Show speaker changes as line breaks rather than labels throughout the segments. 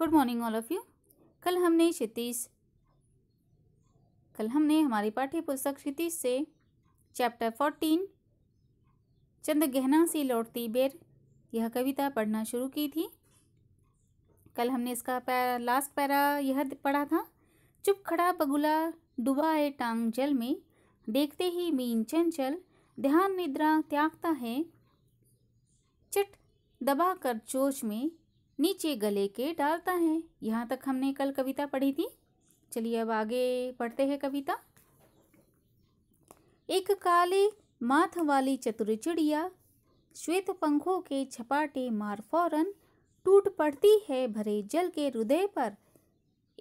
good morning all of you कल हमने क्षितिज कल हमने हमारी पाठ्य पुस्तक क्षितिज से चैप्टर फोर्टीन चंद गहना सी लौटती बेर यह कविता पढ़ना शुरू की थी कल हमने इसका पैरा लास्ट पैरा यह पढ़ा था चुप खड़ा बगुला डुबा है टांग जल में देखते ही मीन चंचल ध्यान निद्रा त्यागता है चट दबा कर चोच में नीचे गले के डालता है यहाँ तक हमने कल कविता पढ़ी थी चलिए अब आगे पढ़ते हैं कविता एक काले माथ वाली चतुर चिड़िया श्वेत पंखों के छपाटे मार फौरन टूट पड़ती है भरे जल के हृदय पर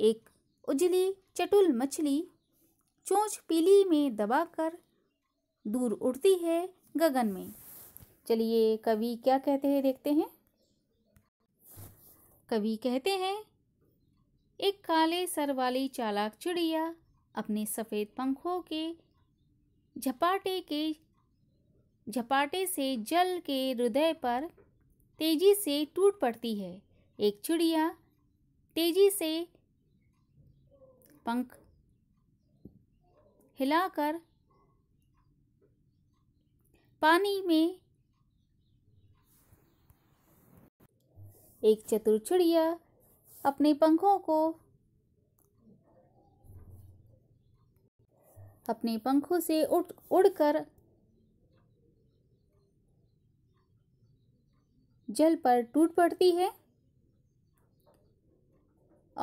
एक उजली चटुल मछली चोंच पीली में दबाकर दूर उड़ती है गगन में चलिए कवि क्या कहते हैं देखते हैं कवि कहते हैं एक काले सर वाली चालाक चिड़िया अपने सफ़ेद पंखों के झपाटे के झपाटे से जल के हृदय पर तेजी से टूट पड़ती है एक चिड़िया तेजी से पंख हिलाकर पानी में एक चतुर चिड़िया अपने पंखों को अपने पंखों से उड़ उड़कर जल पर टूट पड़ती है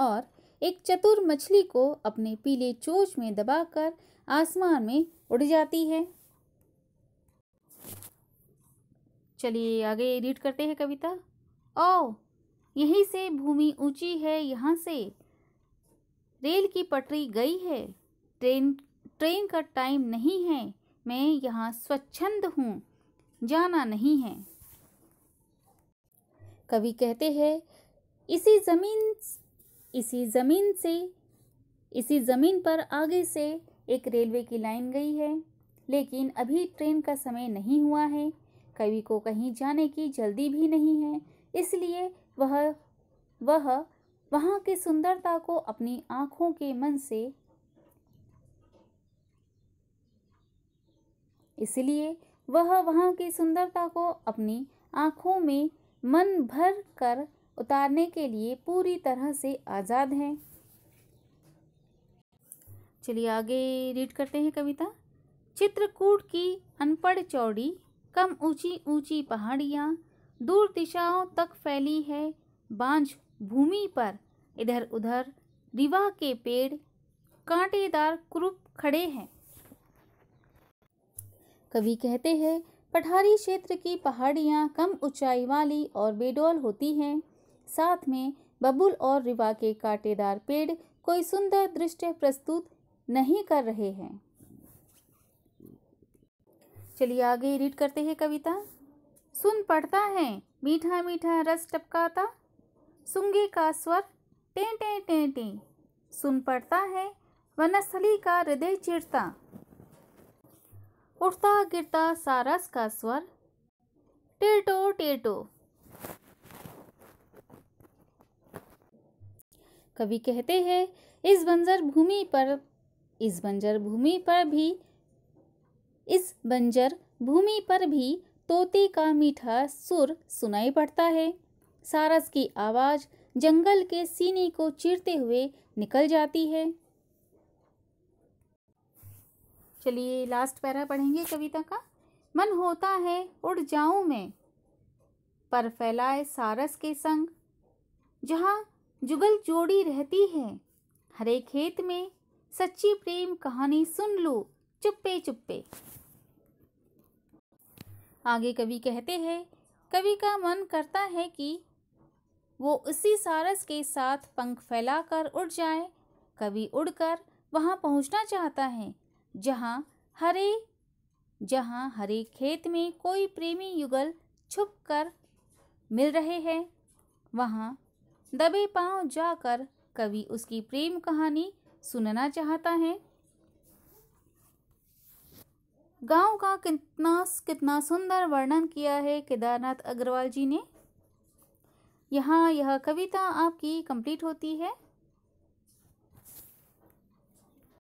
और एक चतुर मछली को अपने पीले चोच में दबाकर आसमान में उड़ जाती है चलिए आगे रीड करते हैं कविता ओ यहीं से भूमि ऊंची है यहाँ से रेल की पटरी गई है ट्रेन ट्रेन का टाइम नहीं है मैं यहाँ स्वच्छंद हूँ जाना नहीं है कवि कहते हैं इसी ज़मीन इसी ज़मीन से इसी ज़मीन पर आगे से एक रेलवे की लाइन गई है लेकिन अभी ट्रेन का समय नहीं हुआ है कवि को कहीं जाने की जल्दी भी नहीं है इसलिए वह वह वहाँ की सुंदरता को अपनी आँखों के मन से इसलिए वह वहाँ की सुंदरता को अपनी आँखों में मन भर कर उतारने के लिए पूरी तरह से आज़ाद है चलिए आगे रीड करते हैं कविता चित्रकूट की अनपढ़ चौड़ी कम ऊंची ऊंची पहाड़ियाँ दूर दिशाओं तक फैली है बांझ भूमि पर इधर उधर रिवा के पेड़ कांटेदार क्रूप खड़े हैं कवि कहते हैं पठारी क्षेत्र की पहाड़ियाँ कम ऊंचाई वाली और बेडोल होती हैं साथ में बबुल और रिवा के कांटेदार पेड़ कोई सुंदर दृश्य प्रस्तुत नहीं कर रहे हैं चलिए आगे रीड करते हैं कविता सुन पड़ता है मीठा मीठा रस टपकाता सुंगे का स्वर टे टे टे टे सुन पड़ता है वनस्थली का हृदय चिरता उठता गिरता सारस का स्वर टेटो टेटो कवि कहते हैं इस बंजर भूमि पर इस बंजर भूमि पर भी इस बंजर भूमि पर भी तोते का मीठा सुर सुनाई पड़ता है सारस की आवाज़ जंगल के सीने को चीरते हुए निकल जाती है चलिए लास्ट पैरा पढ़ेंगे कविता का मन होता है उड़ जाऊं मैं पर फैलाए सारस के संग जहां जुगल जोड़ी रहती है हरे खेत में सच्ची प्रेम कहानी सुन लो चुप्पे चुप्पे आगे कवि कहते हैं कवि का मन करता है कि वो उसी सारस के साथ पंख फैलाकर उड़ जाए कवि उड़कर वहाँ पहुँचना चाहता है जहाँ हरे जहाँ हरे खेत में कोई प्रेमी युगल छुप कर मिल रहे हैं वहाँ दबे पांव जाकर कवि उसकी प्रेम कहानी सुनना चाहता है गांव का कितना कितना सुंदर वर्णन किया है केदारनाथ अग्रवाल जी ने यहाँ यह कविता आपकी कंप्लीट होती है